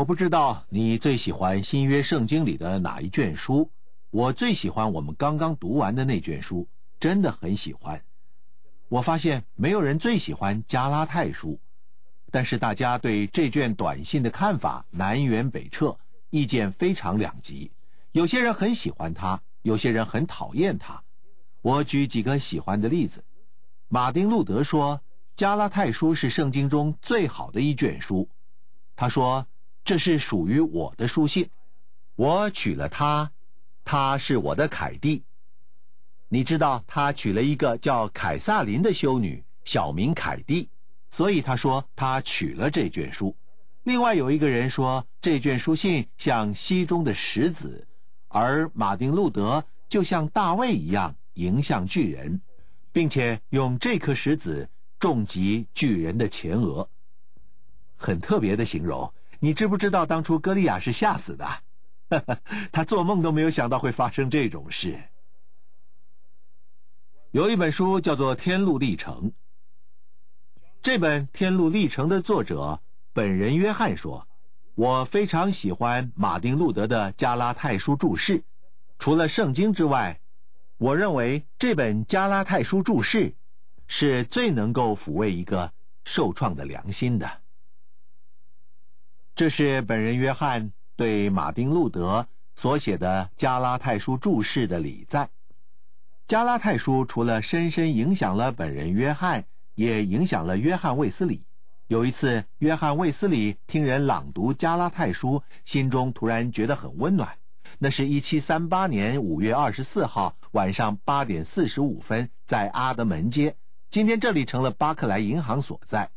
我不知道你最喜欢新约圣经里的哪一卷书。我最喜欢我们刚刚读完的那卷书，真的很喜欢。我发现没有人最喜欢加拉太书，但是大家对这卷短信的看法南辕北辙，意见非常两极。有些人很喜欢它，有些人很讨厌它。我举几个喜欢的例子：马丁·路德说加拉太书是圣经中最好的一卷书。他说。这是属于我的书信，我娶了她，她是我的凯蒂。你知道，她娶了一个叫凯萨琳的修女，小名凯蒂，所以他说他娶了这卷书。另外有一个人说，这卷书信像溪中的石子，而马丁路德就像大卫一样迎向巨人，并且用这颗石子重击巨人的前额。很特别的形容。你知不知道，当初歌利亚是吓死的，他做梦都没有想到会发生这种事。有一本书叫做《天路历程》，这本《天路历程》的作者本人约翰说：“我非常喜欢马丁·路德的《加拉太书》注释。除了圣经之外，我认为这本《加拉太书》注释是最能够抚慰一个受创的良心的。”这是本人约翰对马丁·路德所写的《加拉太书》注释的礼赞。《加拉太书》除了深深影响了本人约翰，也影响了约翰卫斯理。有一次，约翰卫斯理听人朗读《加拉太书》，心中突然觉得很温暖。那是一七三八年五月二十四号晚上八点四十五分，在阿德门街。今天这里成了巴克莱银行所在。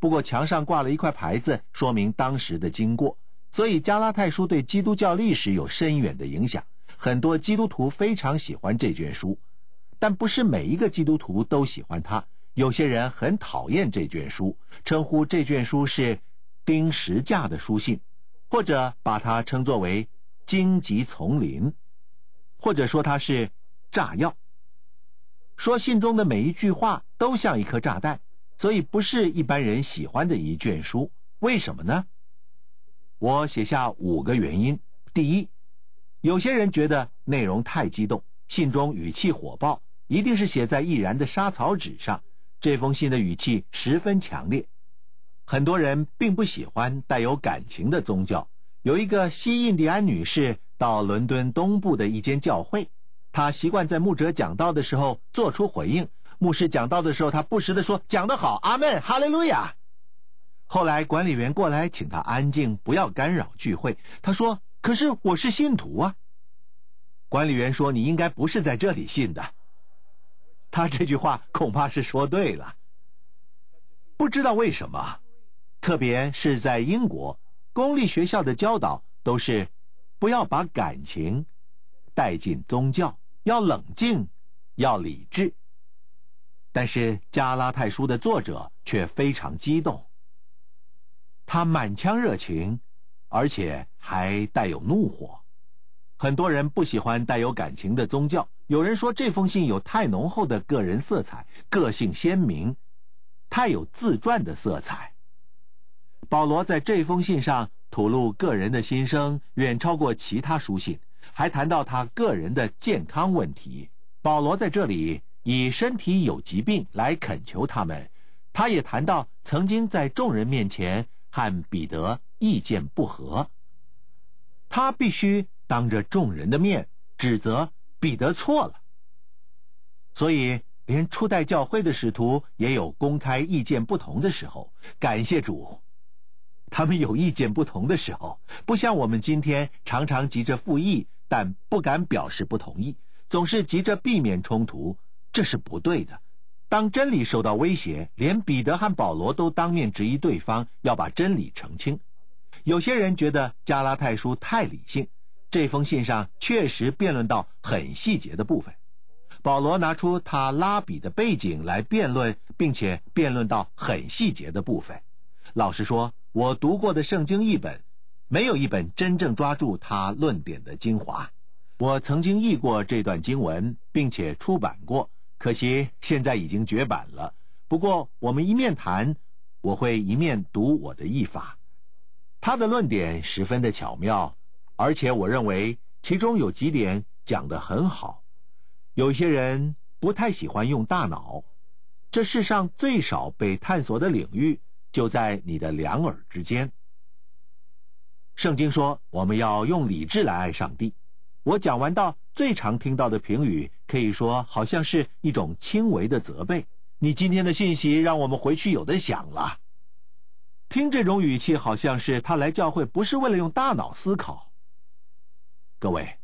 不过墙上挂了一块牌子，说明当时的经过。所以《加拉泰书》对基督教历史有深远的影响，很多基督徒非常喜欢这卷书，但不是每一个基督徒都喜欢它。有些人很讨厌这卷书，称呼这卷书是“钉十架的书信”，或者把它称作为“荆棘丛林”，或者说它是“炸药”。说信中的每一句话都像一颗炸弹。所以不是一般人喜欢的一卷书，为什么呢？我写下五个原因。第一，有些人觉得内容太激动，信中语气火爆，一定是写在易燃的沙草纸上。这封信的语气十分强烈，很多人并不喜欢带有感情的宗教。有一个西印第安女士到伦敦东部的一间教会，她习惯在牧者讲道的时候做出回应。牧师讲道的时候，他不时的说：“讲得好，阿门，哈利路亚。”后来管理员过来，请他安静，不要干扰聚会。他说：“可是我是信徒啊。”管理员说：“你应该不是在这里信的。”他这句话恐怕是说对了。不知道为什么，特别是在英国，公立学校的教导都是不要把感情带进宗教，要冷静，要理智。但是加拉太书的作者却非常激动，他满腔热情，而且还带有怒火。很多人不喜欢带有感情的宗教。有人说这封信有太浓厚的个人色彩，个性鲜明，太有自传的色彩。保罗在这封信上吐露个人的心声，远超过其他书信，还谈到他个人的健康问题。保罗在这里。以身体有疾病来恳求他们。他也谈到曾经在众人面前和彼得意见不合，他必须当着众人的面指责彼得错了。所以，连初代教会的使徒也有公开意见不同的时候。感谢主，他们有意见不同的时候，不像我们今天常常急着复议，但不敢表示不同意，总是急着避免冲突。这是不对的。当真理受到威胁，连彼得和保罗都当面质疑对方，要把真理澄清。有些人觉得《加拉太书》太理性，这封信上确实辩论到很细节的部分。保罗拿出他拉比的背景来辩论，并且辩论到很细节的部分。老实说，我读过的圣经译本，没有一本真正抓住他论点的精华。我曾经译过这段经文，并且出版过。可惜现在已经绝版了。不过我们一面谈，我会一面读我的译法。他的论点十分的巧妙，而且我认为其中有几点讲得很好。有些人不太喜欢用大脑，这世上最少被探索的领域就在你的两耳之间。圣经说，我们要用理智来爱上帝。我讲完到最常听到的评语，可以说好像是一种轻微的责备。你今天的信息让我们回去有的想了。听这种语气，好像是他来教会不是为了用大脑思考。各位，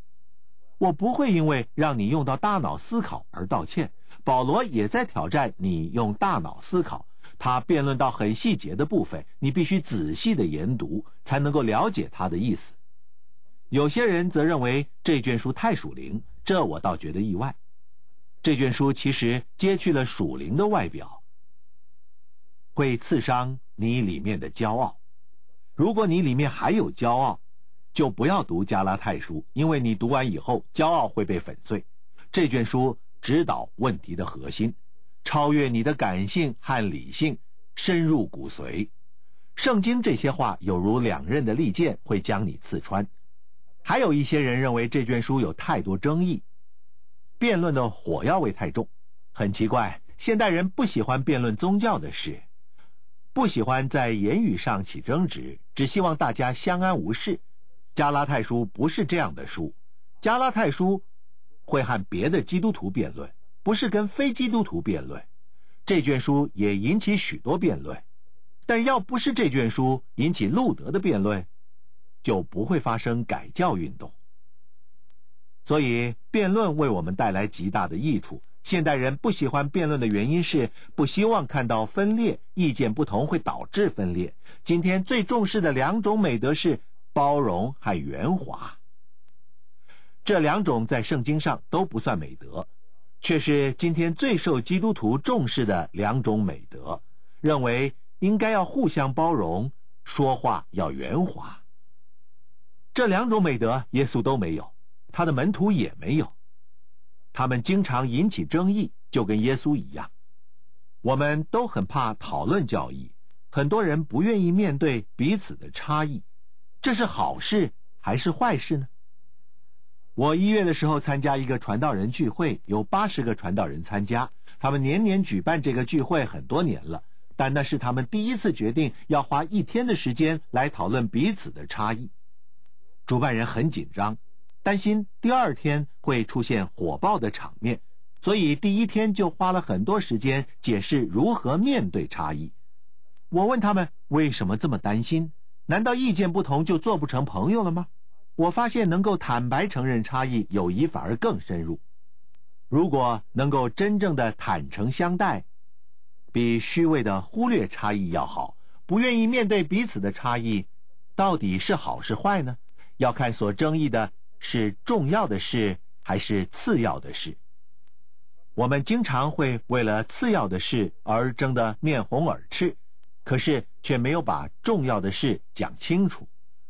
我不会因为让你用到大脑思考而道歉。保罗也在挑战你用大脑思考。他辩论到很细节的部分，你必须仔细的研读，才能够了解他的意思。有些人则认为这卷书太属灵，这我倒觉得意外。这卷书其实揭去了属灵的外表，会刺伤你里面的骄傲。如果你里面还有骄傲，就不要读加拉太书，因为你读完以后，骄傲会被粉碎。这卷书指导问题的核心，超越你的感性和理性，深入骨髓。圣经这些话有如两刃的利剑，会将你刺穿。还有一些人认为这卷书有太多争议，辩论的火药味太重。很奇怪，现代人不喜欢辩论宗教的事，不喜欢在言语上起争执，只希望大家相安无事。加拉太书不是这样的书，加拉太书会和别的基督徒辩论，不是跟非基督徒辩论。这卷书也引起许多辩论，但要不是这卷书引起路德的辩论。就不会发生改教运动。所以，辩论为我们带来极大的益处。现代人不喜欢辩论的原因是不希望看到分裂，意见不同会导致分裂。今天最重视的两种美德是包容和圆滑。这两种在圣经上都不算美德，却是今天最受基督徒重视的两种美德，认为应该要互相包容，说话要圆滑。这两种美德，耶稣都没有，他的门徒也没有。他们经常引起争议，就跟耶稣一样。我们都很怕讨论教义，很多人不愿意面对彼此的差异。这是好事还是坏事呢？我一月的时候参加一个传道人聚会，有八十个传道人参加。他们年年举办这个聚会很多年了，但那是他们第一次决定要花一天的时间来讨论彼此的差异。主办人很紧张，担心第二天会出现火爆的场面，所以第一天就花了很多时间解释如何面对差异。我问他们为什么这么担心？难道意见不同就做不成朋友了吗？我发现能够坦白承认差异，友谊反而更深入。如果能够真正的坦诚相待，比虚伪的忽略差异要好。不愿意面对彼此的差异，到底是好是坏呢？要看所争议的是重要的事还是次要的事。我们经常会为了次要的事而争得面红耳赤，可是却没有把重要的事讲清楚。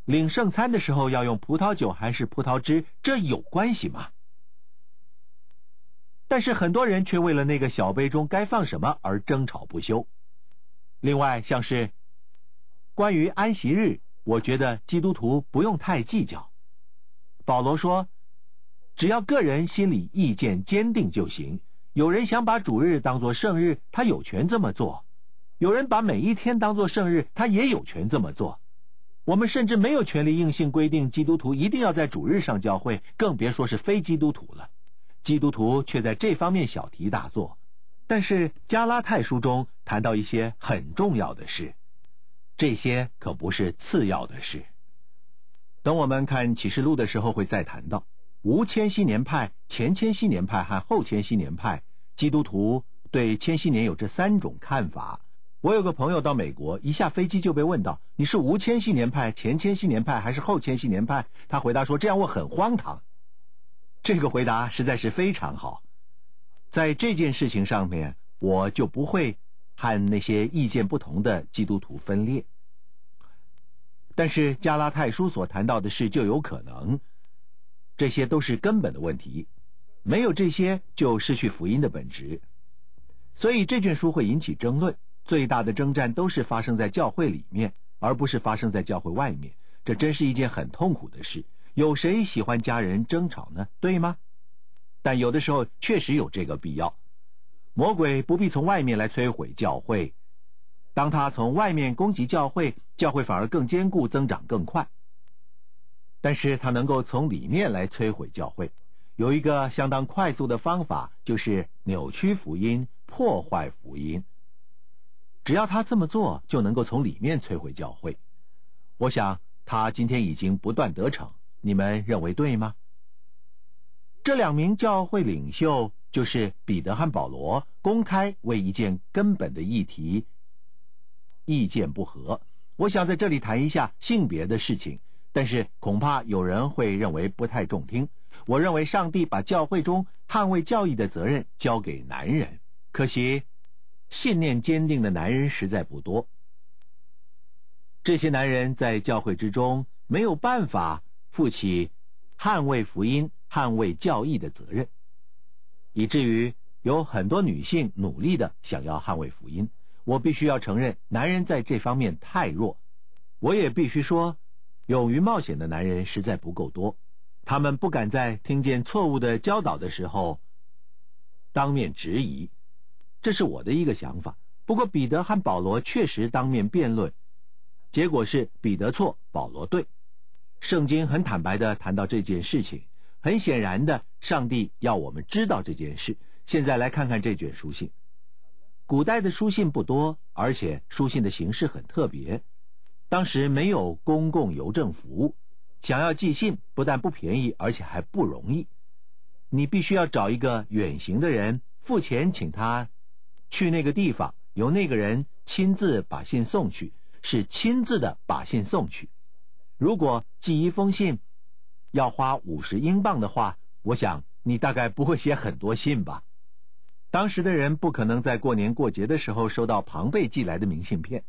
领圣餐的时候要用葡萄酒还是葡萄汁，这有关系吗？但是很多人却为了那个小杯中该放什么而争吵不休。另外，像是关于安息日。我觉得基督徒不用太计较。保罗说：“只要个人心里意见坚定就行。有人想把主日当作圣日，他有权这么做；有人把每一天当作圣日，他也有权这么做。我们甚至没有权利硬性规定基督徒一定要在主日上教会，更别说是非基督徒了。基督徒却在这方面小题大做。但是加拉太书中谈到一些很重要的事。”这些可不是次要的事。等我们看《启示录》的时候会再谈到。无千禧年派、前千禧年派和后千禧年派，基督徒对千禧年有这三种看法。我有个朋友到美国，一下飞机就被问到：“你是无千禧年派、前千禧年派还是后千禧年派？”他回答说：“这样问很荒唐。”这个回答实在是非常好。在这件事情上面，我就不会。和那些意见不同的基督徒分裂，但是加拉泰书所谈到的事就有可能，这些都是根本的问题，没有这些就失去福音的本质，所以这卷书会引起争论。最大的争战都是发生在教会里面，而不是发生在教会外面。这真是一件很痛苦的事。有谁喜欢家人争吵呢？对吗？但有的时候确实有这个必要。魔鬼不必从外面来摧毁教会，当他从外面攻击教会，教会反而更坚固、增长更快。但是他能够从里面来摧毁教会，有一个相当快速的方法，就是扭曲福音、破坏福音。只要他这么做，就能够从里面摧毁教会。我想他今天已经不断得逞，你们认为对吗？这两名教会领袖。就是彼得和保罗公开为一件根本的议题意见不合。我想在这里谈一下性别的事情，但是恐怕有人会认为不太中听。我认为上帝把教会中捍卫教义的责任交给男人，可惜信念坚定的男人实在不多。这些男人在教会之中没有办法负起捍卫福音、捍卫教义的责任。以至于有很多女性努力的想要捍卫福音。我必须要承认，男人在这方面太弱。我也必须说，勇于冒险的男人实在不够多。他们不敢在听见错误的教导的时候当面质疑。这是我的一个想法。不过，彼得和保罗确实当面辩论，结果是彼得错，保罗对。圣经很坦白的谈到这件事情。很显然的，上帝要我们知道这件事。现在来看看这卷书信。古代的书信不多，而且书信的形式很特别。当时没有公共邮政服务，想要寄信不但不便宜，而且还不容易。你必须要找一个远行的人，付钱请他去那个地方，由那个人亲自把信送去，是亲自的把信送去。如果寄一封信。要花五十英镑的话，我想你大概不会写很多信吧。当时的人不可能在过年过节的时候收到庞贝寄来的明信片，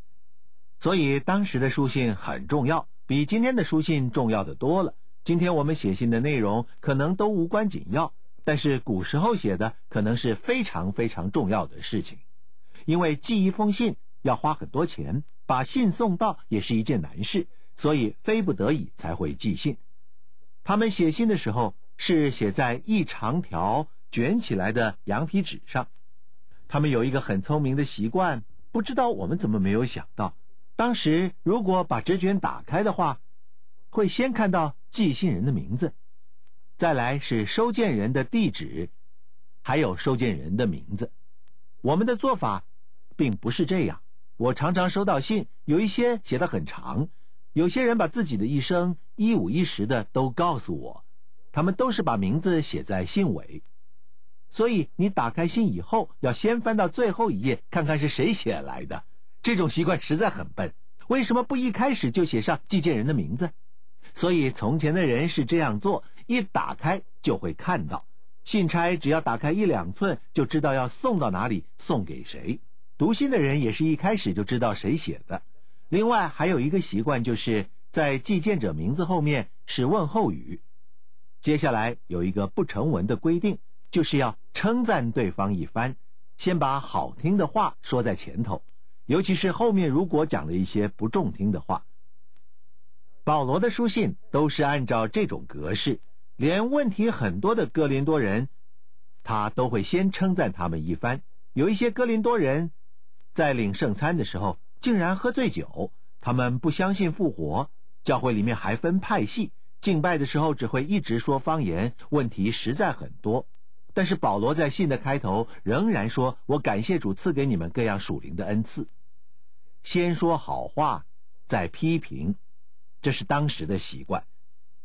所以当时的书信很重要，比今天的书信重要的多了。今天我们写信的内容可能都无关紧要，但是古时候写的可能是非常非常重要的事情，因为寄一封信要花很多钱，把信送到也是一件难事，所以非不得已才会寄信。他们写信的时候是写在一长条卷起来的羊皮纸上，他们有一个很聪明的习惯，不知道我们怎么没有想到。当时如果把纸卷打开的话，会先看到寄信人的名字，再来是收件人的地址，还有收件人的名字。我们的做法并不是这样。我常常收到信，有一些写的很长。有些人把自己的一生一五一十的都告诉我，他们都是把名字写在信尾，所以你打开信以后要先翻到最后一页，看看是谁写来的。这种习惯实在很笨，为什么不一开始就写上寄件人的名字？所以从前的人是这样做，一打开就会看到，信差只要打开一两寸就知道要送到哪里，送给谁。读信的人也是一开始就知道谁写的。另外还有一个习惯，就是在寄件者名字后面是问候语。接下来有一个不成文的规定，就是要称赞对方一番，先把好听的话说在前头，尤其是后面如果讲了一些不中听的话。保罗的书信都是按照这种格式，连问题很多的哥林多人，他都会先称赞他们一番。有一些哥林多人，在领圣餐的时候。竟然喝醉酒，他们不相信复活。教会里面还分派系，敬拜的时候只会一直说方言，问题实在很多。但是保罗在信的开头仍然说：“我感谢主赐给你们各样属灵的恩赐。”先说好话，再批评，这是当时的习惯。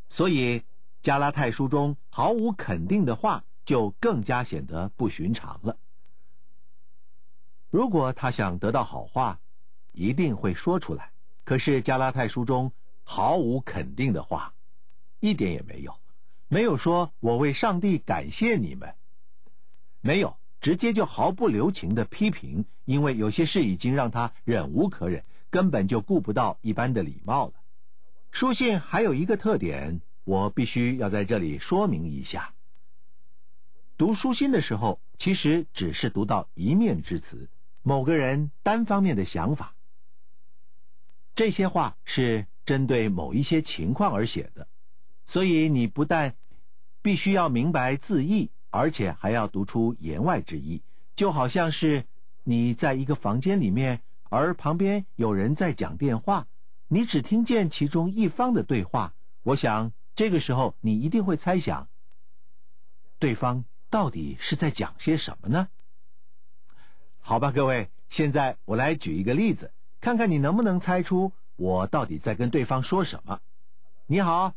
所以加拉太书中毫无肯定的话，就更加显得不寻常了。如果他想得到好话，一定会说出来。可是加拉太书中毫无肯定的话，一点也没有，没有说我为上帝感谢你们，没有直接就毫不留情的批评，因为有些事已经让他忍无可忍，根本就顾不到一般的礼貌了。书信还有一个特点，我必须要在这里说明一下：读书信的时候，其实只是读到一面之词，某个人单方面的想法。这些话是针对某一些情况而写的，所以你不但必须要明白字义，而且还要读出言外之意。就好像是你在一个房间里面，而旁边有人在讲电话，你只听见其中一方的对话。我想这个时候你一定会猜想，对方到底是在讲些什么呢？好吧，各位，现在我来举一个例子。看看你能不能猜出我到底在跟对方说什么。你好，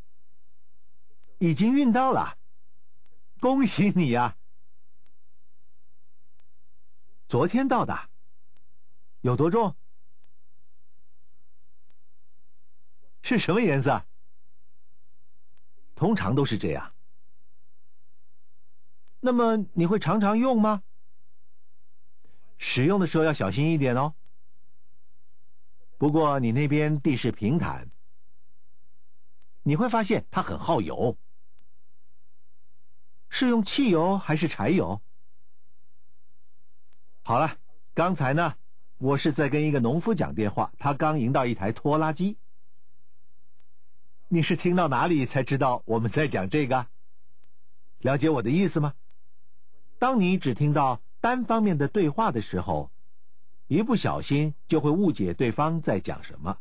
已经运到了，恭喜你呀！昨天到的，有多重？是什么颜色？通常都是这样。那么你会常常用吗？使用的时候要小心一点哦。不过你那边地势平坦，你会发现它很耗油。是用汽油还是柴油？好了，刚才呢，我是在跟一个农夫讲电话，他刚赢到一台拖拉机。你是听到哪里才知道我们在讲这个？了解我的意思吗？当你只听到单方面的对话的时候。一不小心就会误解对方在讲什么，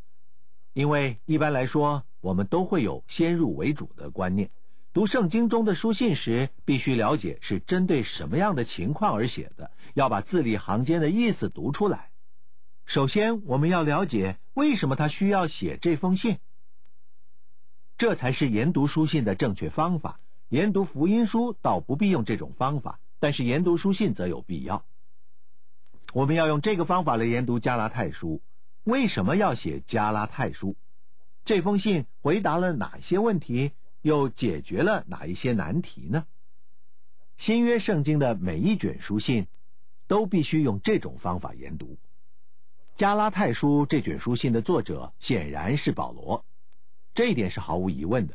因为一般来说我们都会有先入为主的观念。读圣经中的书信时，必须了解是针对什么样的情况而写的，要把字里行间的意思读出来。首先，我们要了解为什么他需要写这封信。这才是研读书信的正确方法。研读福音书倒不必用这种方法，但是研读书信则有必要。我们要用这个方法来研读加拉泰书。为什么要写加拉泰书？这封信回答了哪些问题？又解决了哪一些难题呢？新约圣经的每一卷书信，都必须用这种方法研读。加拉泰书这卷书信的作者显然是保罗，这一点是毫无疑问的。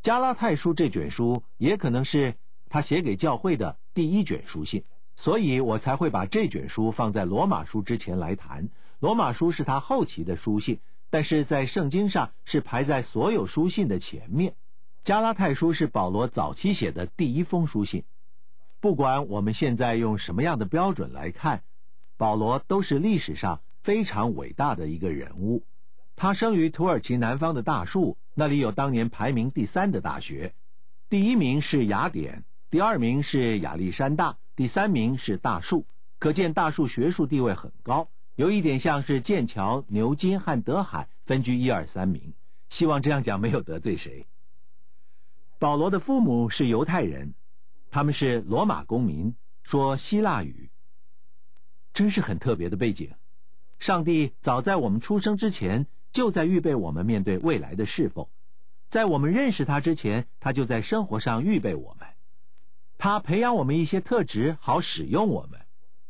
加拉泰书这卷书也可能是他写给教会的第一卷书信。所以我才会把这卷书放在《罗马书》之前来谈，《罗马书》是他后期的书信，但是在圣经上是排在所有书信的前面。《加拉太书》是保罗早期写的第一封书信。不管我们现在用什么样的标准来看，保罗都是历史上非常伟大的一个人物。他生于土耳其南方的大树，那里有当年排名第三的大学，第一名是雅典，第二名是亚历山大。第三名是大树，可见大树学术地位很高，有一点像是剑桥、牛津和德海分居一二三名。希望这样讲没有得罪谁。保罗的父母是犹太人，他们是罗马公民，说希腊语，真是很特别的背景。上帝早在我们出生之前，就在预备我们面对未来的侍奉，在我们认识他之前，他就在生活上预备我们。他培养我们一些特质，好使用我们。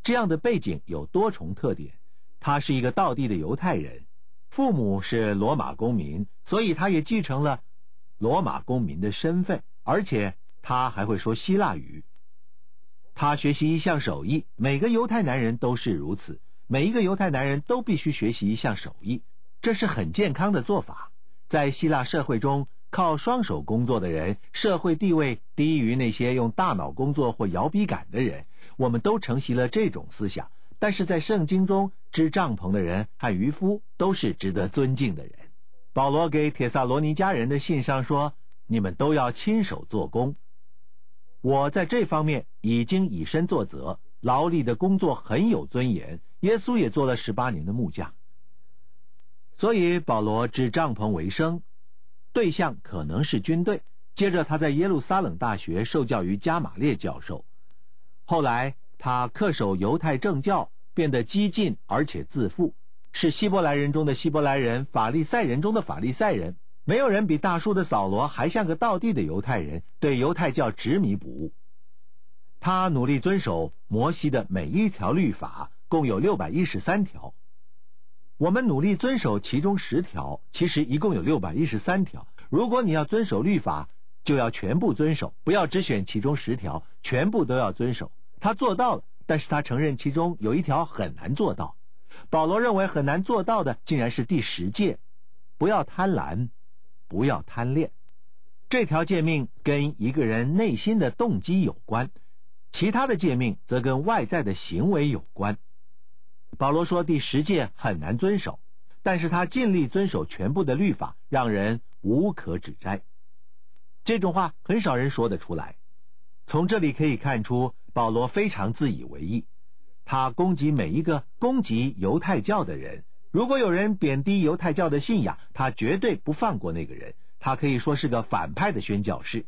这样的背景有多重特点。他是一个道地的犹太人，父母是罗马公民，所以他也继承了罗马公民的身份。而且他还会说希腊语。他学习一项手艺，每个犹太男人都是如此。每一个犹太男人都必须学习一项手艺，这是很健康的做法。在希腊社会中。靠双手工作的人，社会地位低于那些用大脑工作或摇笔杆的人。我们都承袭了这种思想，但是在圣经中，织帐篷的人和渔夫都是值得尊敬的人。保罗给铁萨罗尼家人的信上说：“你们都要亲手做工。”我在这方面已经以身作则，劳力的工作很有尊严。耶稣也做了十八年的木匠，所以保罗织帐篷为生。对象可能是军队。接着，他在耶路撒冷大学受教于加马列教授。后来，他恪守犹太正教，变得激进而且自负，是希伯来人中的希伯来人，法利赛人中的法利赛人。没有人比大叔的扫罗还像个倒地的犹太人，对犹太教执迷不悟。他努力遵守摩西的每一条律法，共有六百一十三条。我们努力遵守其中十条，其实一共有六百一十三条。如果你要遵守律法，就要全部遵守，不要只选其中十条，全部都要遵守。他做到了，但是他承认其中有一条很难做到。保罗认为很难做到的，竟然是第十戒：不要贪婪，不要贪恋。这条诫命跟一个人内心的动机有关，其他的诫命则跟外在的行为有关。保罗说：“第十诫很难遵守，但是他尽力遵守全部的律法，让人无可指摘。”这种话很少人说得出来。从这里可以看出，保罗非常自以为意。他攻击每一个攻击犹太教的人。如果有人贬低犹太教的信仰，他绝对不放过那个人。他可以说是个反派的宣教士。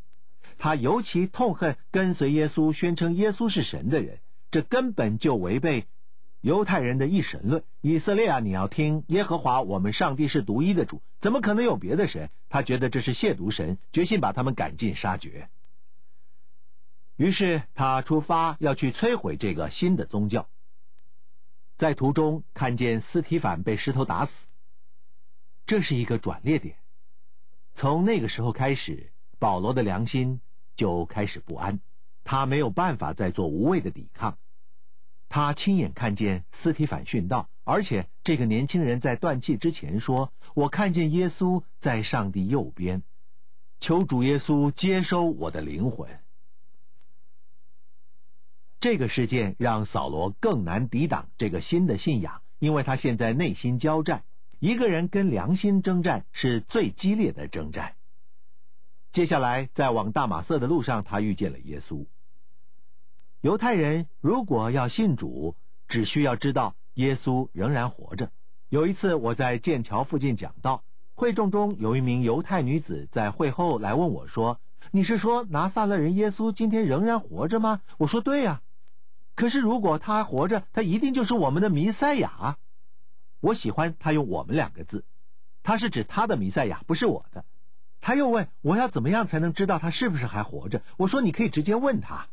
他尤其痛恨跟随耶稣、宣称耶稣是神的人。这根本就违背。犹太人的一神论，以色列啊，你要听耶和华，我们上帝是独一的主，怎么可能有别的神？他觉得这是亵渎神，决心把他们赶尽杀绝。于是他出发要去摧毁这个新的宗教。在途中看见斯提凡被石头打死，这是一个转捩点。从那个时候开始，保罗的良心就开始不安，他没有办法再做无谓的抵抗。他亲眼看见斯提凡殉道，而且这个年轻人在断气之前说：“我看见耶稣在上帝右边，求主耶稣接收我的灵魂。”这个事件让扫罗更难抵挡这个新的信仰，因为他现在内心交战，一个人跟良心征战是最激烈的征战。接下来在往大马色的路上，他遇见了耶稣。犹太人如果要信主，只需要知道耶稣仍然活着。有一次我在剑桥附近讲道，会众中有一名犹太女子在会后来问我说：“你是说拿撒勒人耶稣今天仍然活着吗？”我说：“对呀。”可是如果他还活着，他一定就是我们的弥赛亚。我喜欢他用“我们”两个字，他是指他的弥赛亚，不是我的。他又问我要怎么样才能知道他是不是还活着？我说：“你可以直接问他。”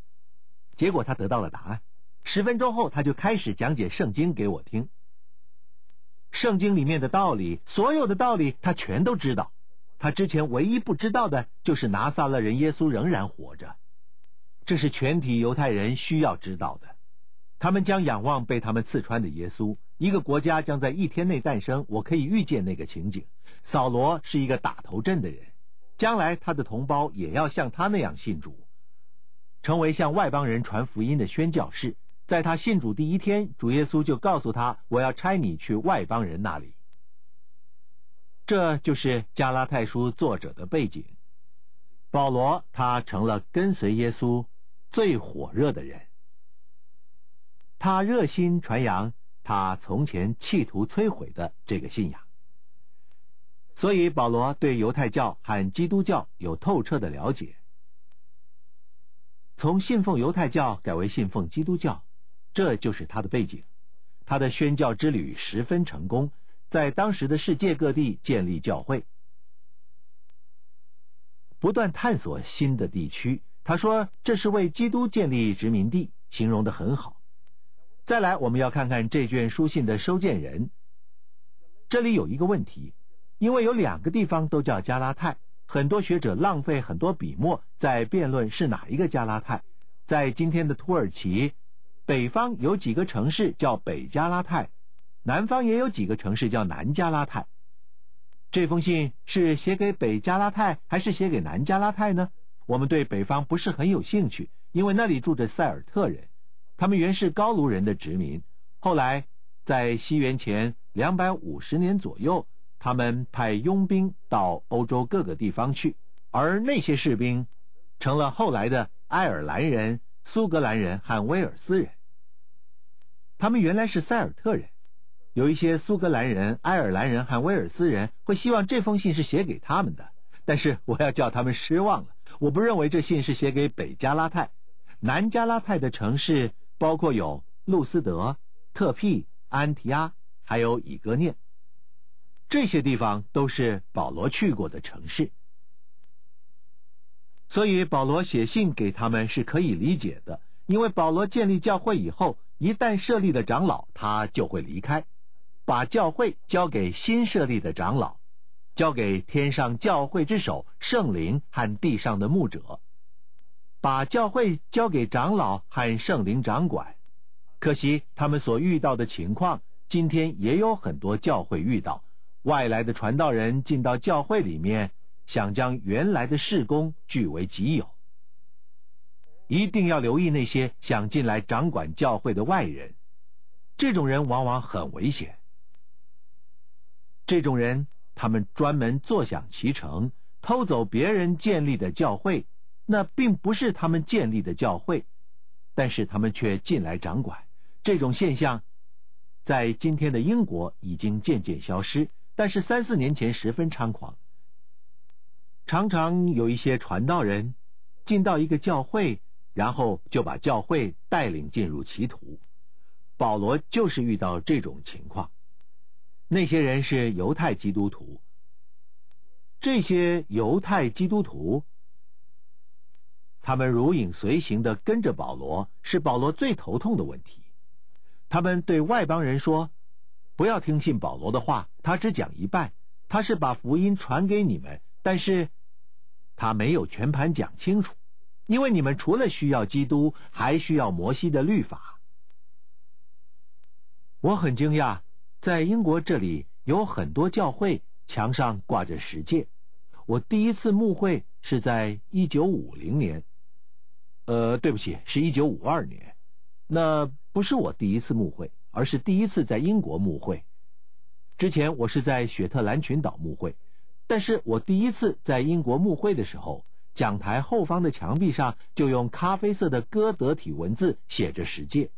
结果他得到了答案。十分钟后，他就开始讲解圣经给我听。圣经里面的道理，所有的道理他全都知道。他之前唯一不知道的就是拿撒勒人耶稣仍然活着，这是全体犹太人需要知道的。他们将仰望被他们刺穿的耶稣，一个国家将在一天内诞生。我可以预见那个情景。扫罗是一个打头阵的人，将来他的同胞也要像他那样信主。成为向外邦人传福音的宣教士，在他信主第一天，主耶稣就告诉他：“我要差你去外邦人那里。”这就是加拉太书作者的背景。保罗他成了跟随耶稣最火热的人，他热心传扬他从前企图摧毁的这个信仰。所以，保罗对犹太教和基督教有透彻的了解。从信奉犹太教改为信奉基督教，这就是他的背景。他的宣教之旅十分成功，在当时的世界各地建立教会，不断探索新的地区。他说：“这是为基督建立殖民地。”形容的很好。再来，我们要看看这卷书信的收件人。这里有一个问题，因为有两个地方都叫加拉泰，很多学者浪费很多笔墨在辩论是哪一个加拉泰。在今天的土耳其，北方有几个城市叫北加拉泰，南方也有几个城市叫南加拉泰。这封信是写给北加拉泰还是写给南加拉泰呢？我们对北方不是很有兴趣，因为那里住着塞尔特人，他们原是高卢人的殖民，后来在西元前两百五十年左右。他们派佣兵到欧洲各个地方去，而那些士兵成了后来的爱尔兰人、苏格兰人和威尔斯人。他们原来是塞尔特人，有一些苏格兰人、爱尔兰人和威尔斯人会希望这封信是写给他们的，但是我要叫他们失望了。我不认为这信是写给北加拉泰、南加拉泰的城市，包括有路斯德、特辟、安提阿，还有以格涅。这些地方都是保罗去过的城市，所以保罗写信给他们是可以理解的。因为保罗建立教会以后，一旦设立的长老，他就会离开，把教会交给新设立的长老，交给天上教会之首圣灵和地上的牧者，把教会交给长老和圣灵掌管。可惜他们所遇到的情况，今天也有很多教会遇到。外来的传道人进到教会里面，想将原来的事工据为己有。一定要留意那些想进来掌管教会的外人，这种人往往很危险。这种人，他们专门坐享其成，偷走别人建立的教会，那并不是他们建立的教会，但是他们却进来掌管。这种现象，在今天的英国已经渐渐消失。但是三四年前十分猖狂，常常有一些传道人进到一个教会，然后就把教会带领进入歧途。保罗就是遇到这种情况，那些人是犹太基督徒，这些犹太基督徒，他们如影随形的跟着保罗，是保罗最头痛的问题。他们对外邦人说。不要听信保罗的话，他只讲一半，他是把福音传给你们，但是，他没有全盘讲清楚，因为你们除了需要基督，还需要摩西的律法。我很惊讶，在英国这里有很多教会墙上挂着十诫，我第一次募会是在一九五零年，呃，对不起，是一九五二年，那不是我第一次募会。而是第一次在英国募会，之前我是在雪特兰群岛募会，但是我第一次在英国募会的时候，讲台后方的墙壁上就用咖啡色的歌德体文字写着“十诫”。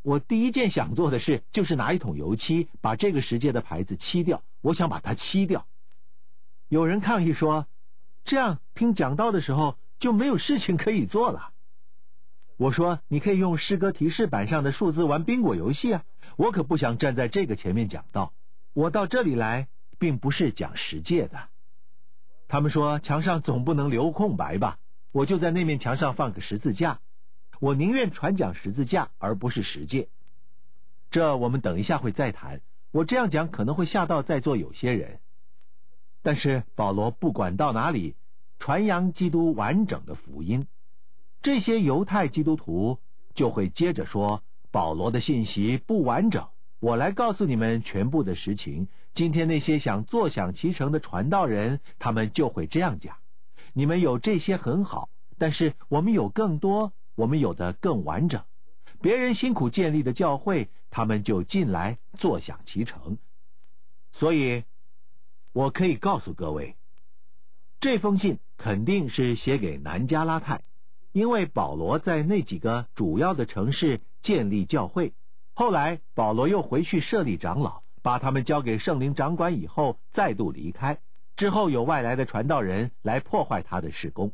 我第一件想做的事就是拿一桶油漆把这个十诫的牌子漆掉，我想把它漆掉。有人抗议说，这样听讲道的时候就没有事情可以做了。我说：“你可以用诗歌提示板上的数字玩宾果游戏啊！我可不想站在这个前面讲道。我到这里来，并不是讲十诫的。他们说墙上总不能留空白吧？我就在那面墙上放个十字架。我宁愿传讲十字架，而不是十诫。这我们等一下会再谈。我这样讲可能会吓到在座有些人，但是保罗不管到哪里，传扬基督完整的福音。”这些犹太基督徒就会接着说：“保罗的信息不完整，我来告诉你们全部的实情。”今天那些想坐享其成的传道人，他们就会这样讲：“你们有这些很好，但是我们有更多，我们有的更完整。别人辛苦建立的教会，他们就进来坐享其成。”所以，我可以告诉各位，这封信肯定是写给南加拉泰。因为保罗在那几个主要的城市建立教会，后来保罗又回去设立长老，把他们交给圣灵掌管，以后再度离开。之后有外来的传道人来破坏他的事工。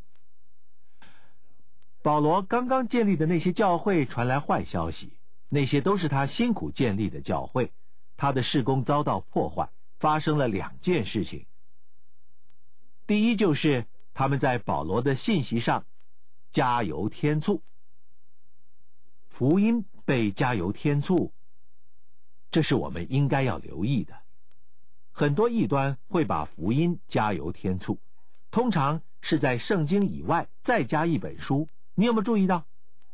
保罗刚刚建立的那些教会传来坏消息，那些都是他辛苦建立的教会，他的事工遭到破坏。发生了两件事情，第一就是他们在保罗的信息上。加油添醋，福音被加油添醋，这是我们应该要留意的。很多异端会把福音加油添醋，通常是在圣经以外再加一本书。你有没有注意到？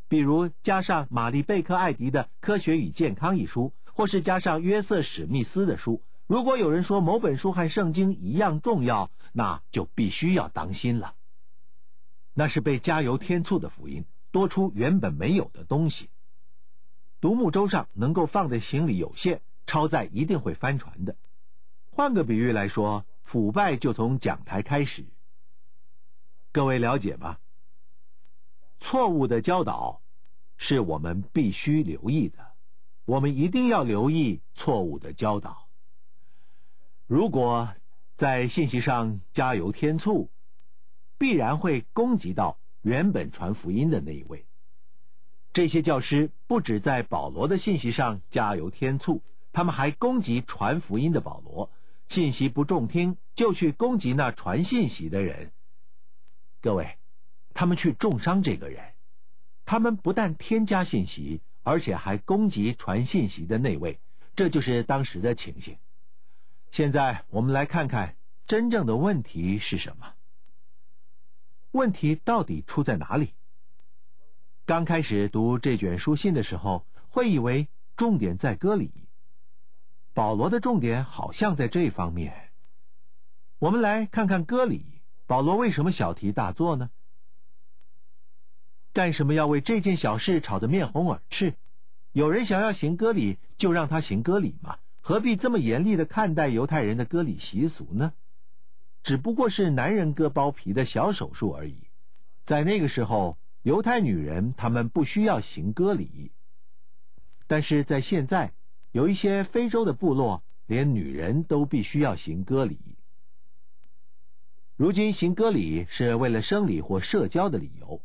比如加上玛丽贝克艾迪的《科学与健康》一书，或是加上约瑟史密斯的书。如果有人说某本书和圣经一样重要，那就必须要当心了。那是被加油添醋的福音，多出原本没有的东西。独木舟上能够放的行李有限，超载一定会翻船的。换个比喻来说，腐败就从讲台开始。各位了解吗？错误的教导是我们必须留意的，我们一定要留意错误的教导。如果在信息上加油添醋。必然会攻击到原本传福音的那一位。这些教师不止在保罗的信息上加油添醋，他们还攻击传福音的保罗。信息不中听，就去攻击那传信息的人。各位，他们去重伤这个人。他们不但添加信息，而且还攻击传信息的那位。这就是当时的情形。现在我们来看看真正的问题是什么。问题到底出在哪里？刚开始读这卷书信的时候，会以为重点在歌里。保罗的重点好像在这方面。我们来看看歌里，保罗为什么小题大做呢？干什么要为这件小事吵得面红耳赤？有人想要行歌礼，就让他行歌礼嘛，何必这么严厉的看待犹太人的歌礼习俗呢？只不过是男人割包皮的小手术而已，在那个时候，犹太女人她们不需要行割礼。但是在现在，有一些非洲的部落连女人都必须要行割礼。如今行割礼是为了生理或社交的理由，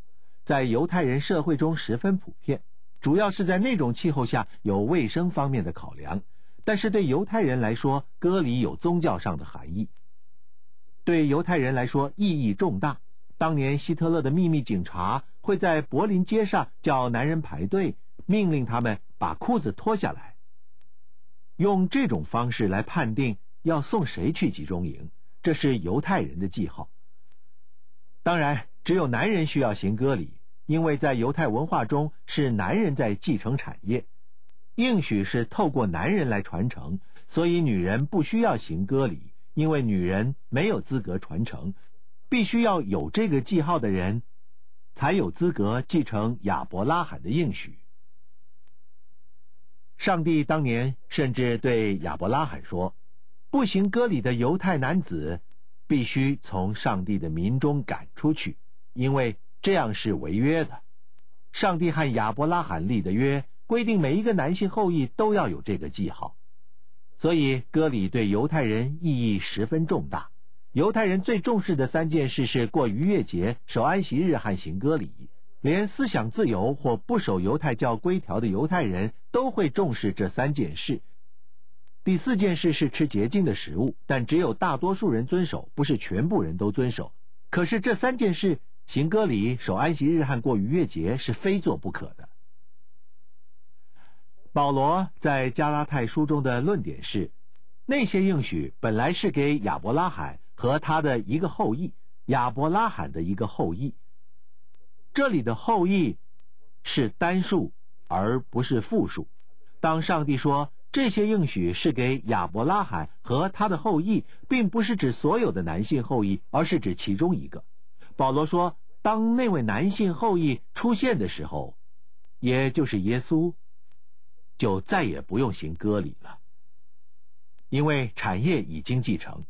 在犹太人社会中十分普遍，主要是在那种气候下有卫生方面的考量。但是对犹太人来说，割礼有宗教上的含义。对犹太人来说意义重大。当年希特勒的秘密警察会在柏林街上叫男人排队，命令他们把裤子脱下来，用这种方式来判定要送谁去集中营。这是犹太人的记号。当然，只有男人需要行割礼，因为在犹太文化中是男人在继承产业，应许是透过男人来传承，所以女人不需要行割礼。因为女人没有资格传承，必须要有这个记号的人，才有资格继承亚伯拉罕的应许。上帝当年甚至对亚伯拉罕说：“不行歌里的犹太男子，必须从上帝的民中赶出去，因为这样是违约的。上帝和亚伯拉罕立的约规定，每一个男性后裔都要有这个记号。”所以，歌礼对犹太人意义十分重大。犹太人最重视的三件事是过逾越节、守安息日和行歌礼。连思想自由或不守犹太教规条的犹太人都会重视这三件事。第四件事是吃洁净的食物，但只有大多数人遵守，不是全部人都遵守。可是这三件事——行歌礼、守安息日和过逾越节——是非做不可的。保罗在加拉太书中的论点是，那些应许本来是给亚伯拉罕和他的一个后裔，亚伯拉罕的一个后裔。这里的后裔是单数，而不是复数。当上帝说这些应许是给亚伯拉罕和他的后裔，并不是指所有的男性后裔，而是指其中一个。保罗说，当那位男性后裔出现的时候，也就是耶稣。就再也不用行割礼了，因为产业已经继承，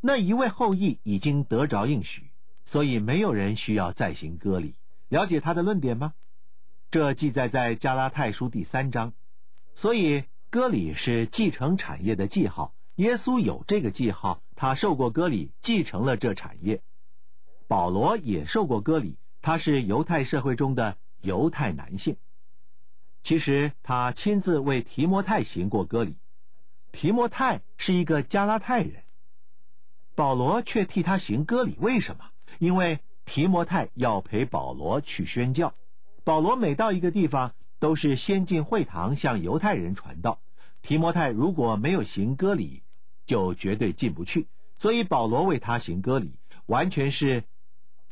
那一位后裔已经得着应许，所以没有人需要再行割礼。了解他的论点吗？这记载在加拉太书第三章。所以割礼是继承产业的记号。耶稣有这个记号，他受过割礼，继承了这产业。保罗也受过割礼，他是犹太社会中的犹太男性。其实他亲自为提摩太行过割礼，提摩太是一个加拉太人，保罗却替他行割礼，为什么？因为提摩太要陪保罗去宣教，保罗每到一个地方都是先进会堂向犹太人传道，提摩太如果没有行割礼，就绝对进不去，所以保罗为他行割礼，完全是，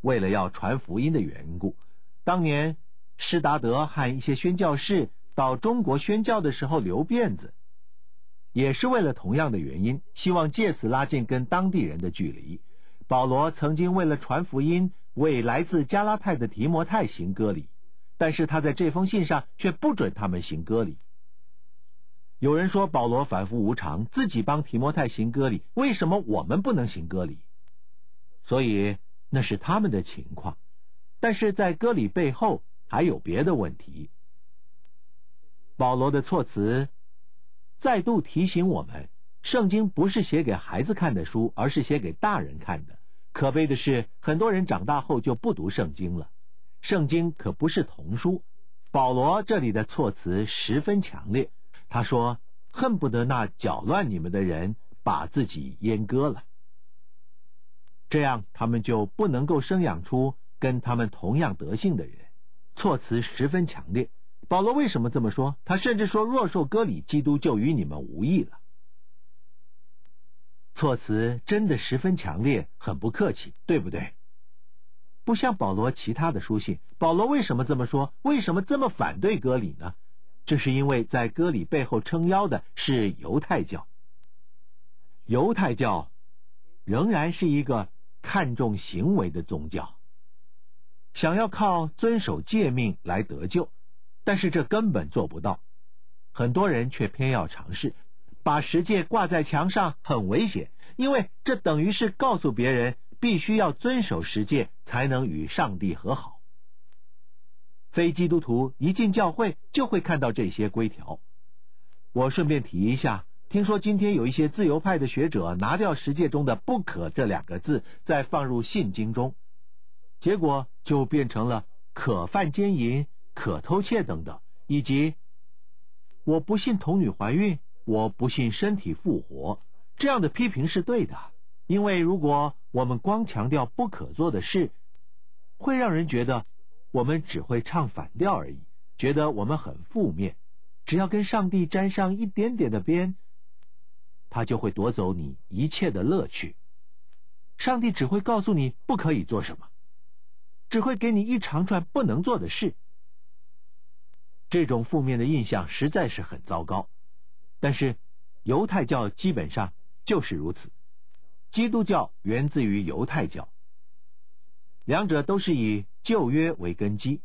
为了要传福音的缘故，当年。施达德和一些宣教士到中国宣教的时候留辫子，也是为了同样的原因，希望借此拉近跟当地人的距离。保罗曾经为了传福音，为来自加拉泰的提摩太行割礼，但是他在这封信上却不准他们行割礼。有人说保罗反复无常，自己帮提摩太行割礼，为什么我们不能行割礼？所以那是他们的情况，但是在割礼背后。还有别的问题。保罗的措辞再度提醒我们：圣经不是写给孩子看的书，而是写给大人看的。可悲的是，很多人长大后就不读圣经了。圣经可不是童书。保罗这里的措辞十分强烈，他说：“恨不得那搅乱你们的人把自己阉割了，这样他们就不能够生养出跟他们同样德性的人。”措辞十分强烈。保罗为什么这么说？他甚至说：“若受割礼，基督就与你们无异了。”措辞真的十分强烈，很不客气，对不对？不像保罗其他的书信。保罗为什么这么说？为什么这么反对割礼呢？这是因为在割礼背后撑腰的是犹太教。犹太教仍然是一个看重行为的宗教。想要靠遵守诫命来得救，但是这根本做不到。很多人却偏要尝试，把十诫挂在墙上，很危险，因为这等于是告诉别人必须要遵守十诫才能与上帝和好。非基督徒一进教会就会看到这些规条。我顺便提一下，听说今天有一些自由派的学者拿掉十诫中的“不可”这两个字，再放入信经中。结果就变成了可犯奸淫、可偷窃等等，以及我不信童女怀孕，我不信身体复活这样的批评是对的。因为如果我们光强调不可做的事，会让人觉得我们只会唱反调而已，觉得我们很负面。只要跟上帝沾上一点点的边，他就会夺走你一切的乐趣。上帝只会告诉你不可以做什么。只会给你一长串不能做的事。这种负面的印象实在是很糟糕，但是犹太教基本上就是如此。基督教源自于犹太教，两者都是以旧约为根基。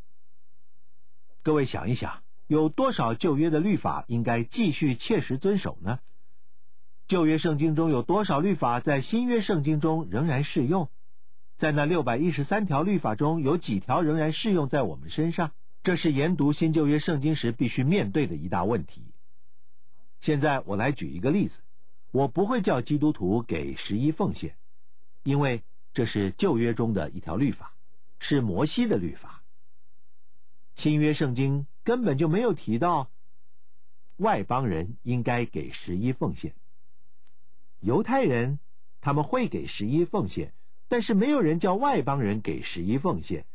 各位想一想，有多少旧约的律法应该继续切实遵守呢？旧约圣经中有多少律法在新约圣经中仍然适用？在那六百一十三条律法中有几条仍然适用在我们身上？这是研读新旧约圣经时必须面对的一大问题。现在我来举一个例子：我不会叫基督徒给十一奉献，因为这是旧约中的一条律法，是摩西的律法。新约圣经根本就没有提到外邦人应该给十一奉献。犹太人他们会给十一奉献。但是没有人叫外邦人给十一奉献。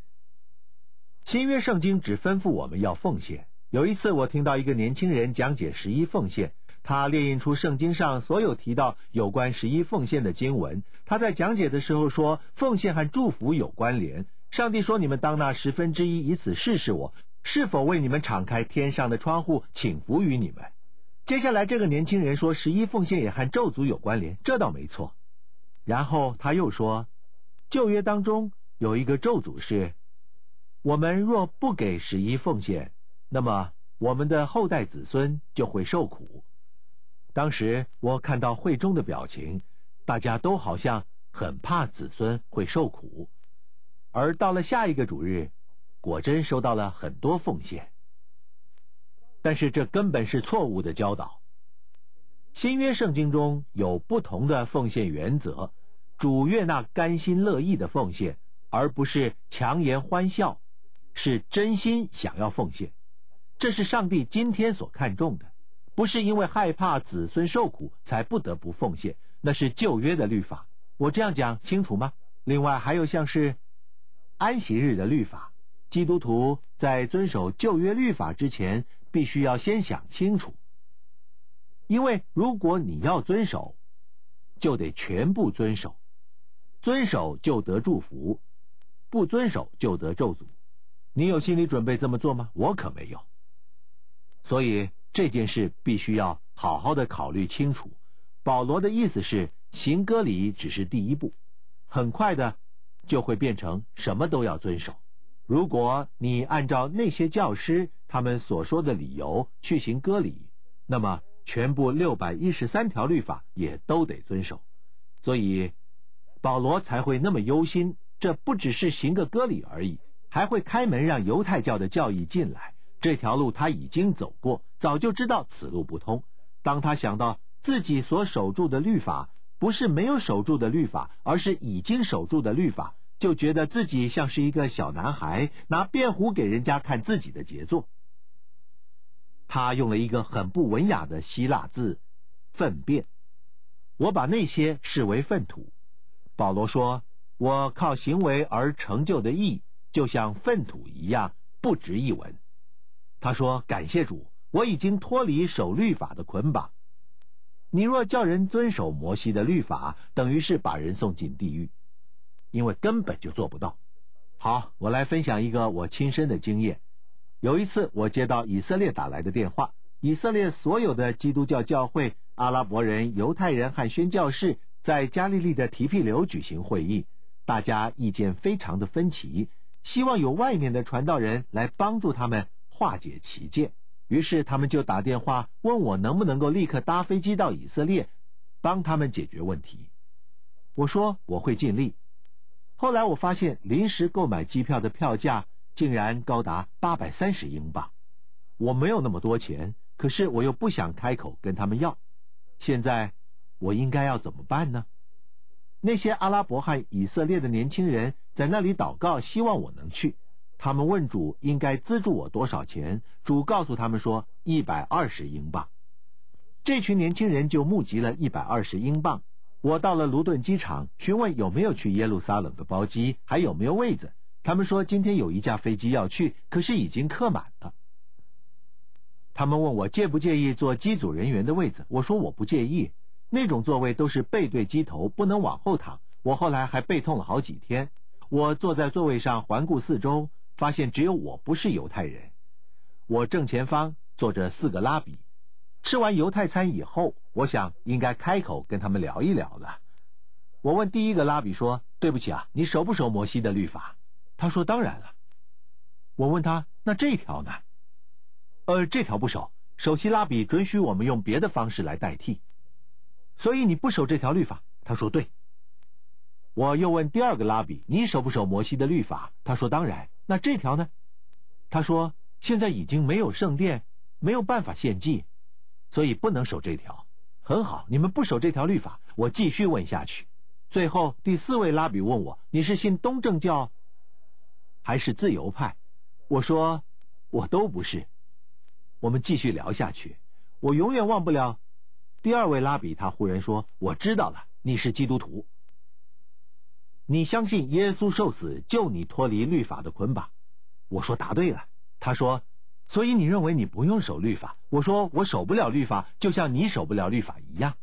新约圣经只吩咐我们要奉献。有一次，我听到一个年轻人讲解十一奉献，他列印出圣经上所有提到有关十一奉献的经文。他在讲解的时候说，奉献和祝福有关联。上帝说：“你们当那十分之一，以此试试我是否为你们敞开天上的窗户，请福于你们。”接下来，这个年轻人说，十一奉献也和咒诅有关联，这倒没错。然后他又说。旧约当中有一个咒诅是：我们若不给十一奉献，那么我们的后代子孙就会受苦。当时我看到会中的表情，大家都好像很怕子孙会受苦。而到了下一个主日，果真收到了很多奉献。但是这根本是错误的教导。新约圣经中有不同的奉献原则。主悦那甘心乐意的奉献，而不是强颜欢笑，是真心想要奉献，这是上帝今天所看重的，不是因为害怕子孙受苦才不得不奉献，那是旧约的律法。我这样讲清楚吗？另外还有像是安息日的律法，基督徒在遵守旧约律法之前，必须要先想清楚，因为如果你要遵守，就得全部遵守。遵守就得祝福，不遵守就得咒诅。你有心理准备这么做吗？我可没有。所以这件事必须要好好的考虑清楚。保罗的意思是，行割礼只是第一步，很快的就会变成什么都要遵守。如果你按照那些教师他们所说的理由去行割礼，那么全部六百一十三条律法也都得遵守。所以。保罗才会那么忧心，这不只是行个割礼而已，还会开门让犹太教的教义进来。这条路他已经走过，早就知道此路不通。当他想到自己所守住的律法，不是没有守住的律法，而是已经守住的律法，就觉得自己像是一个小男孩拿便壶给人家看自己的杰作。他用了一个很不文雅的希腊字“粪便”，我把那些视为粪土。保罗说：“我靠行为而成就的义，就像粪土一样，不值一文。”他说：“感谢主，我已经脱离守律法的捆绑。你若叫人遵守摩西的律法，等于是把人送进地狱，因为根本就做不到。”好，我来分享一个我亲身的经验。有一次，我接到以色列打来的电话，以色列所有的基督教教会、阿拉伯人、犹太人和宣教士。在加利利的提皮流举行会议，大家意见非常的分歧，希望有外面的传道人来帮助他们化解歧见。于是他们就打电话问我能不能够立刻搭飞机到以色列，帮他们解决问题。我说我会尽力。后来我发现临时购买机票的票价竟然高达八百三十英镑，我没有那么多钱，可是我又不想开口跟他们要。现在。我应该要怎么办呢？那些阿拉伯和以色列的年轻人在那里祷告，希望我能去。他们问主应该资助我多少钱，主告诉他们说一百二十英镑。这群年轻人就募集了一百二十英镑。我到了卢顿机场，询问有没有去耶路撒冷的包机，还有没有位子。他们说今天有一架飞机要去，可是已经客满了。他们问我介不介意坐机组人员的位子，我说我不介意。那种座位都是背对机头，不能往后躺。我后来还背痛了好几天。我坐在座位上环顾四周，发现只有我不是犹太人。我正前方坐着四个拉比。吃完犹太餐以后，我想应该开口跟他们聊一聊了。我问第一个拉比说：“对不起啊，你熟不熟摩西的律法？”他说：“当然了。”我问他：“那这条呢？”“呃，这条不熟。首席拉比准许我们用别的方式来代替。”所以你不守这条律法，他说对。我又问第二个拉比，你守不守摩西的律法？他说当然。那这条呢？他说现在已经没有圣殿，没有办法献祭，所以不能守这条。很好，你们不守这条律法，我继续问下去。最后第四位拉比问我，你是信东正教还是自由派？我说我都不是。我们继续聊下去，我永远忘不了。第二位拉比，他忽然说：“我知道了，你是基督徒。你相信耶稣受死救你脱离律法的捆绑。”我说：“答对了。”他说：“所以你认为你不用守律法？”我说：“我守不了律法，就像你守不了律法一样。”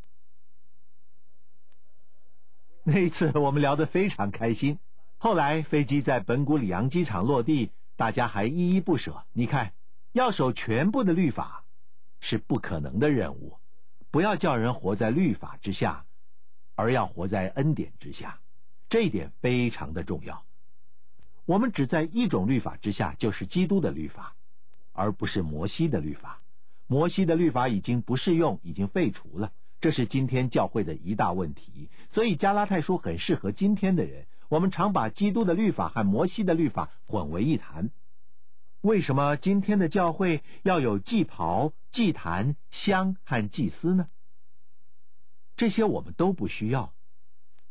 那次我们聊得非常开心。后来飞机在本古里昂机场落地，大家还依依不舍。你看，要守全部的律法，是不可能的任务。不要叫人活在律法之下，而要活在恩典之下，这一点非常的重要。我们只在一种律法之下，就是基督的律法，而不是摩西的律法。摩西的律法已经不适用，已经废除了。这是今天教会的一大问题。所以加拉太书很适合今天的人。我们常把基督的律法和摩西的律法混为一谈。为什么今天的教会要有祭袍、祭坛、香和祭司呢？这些我们都不需要，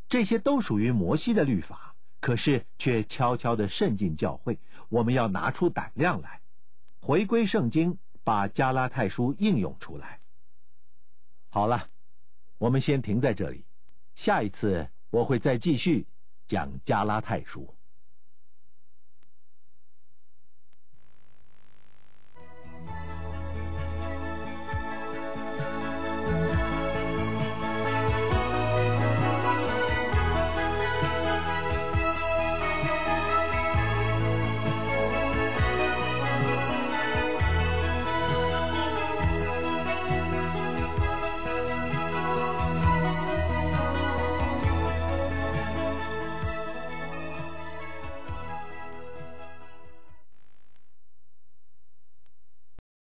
这些都属于摩西的律法，可是却悄悄的渗进教会。我们要拿出胆量来，回归圣经，把加拉太书应用出来。好了，我们先停在这里，下一次我会再继续讲加拉太书。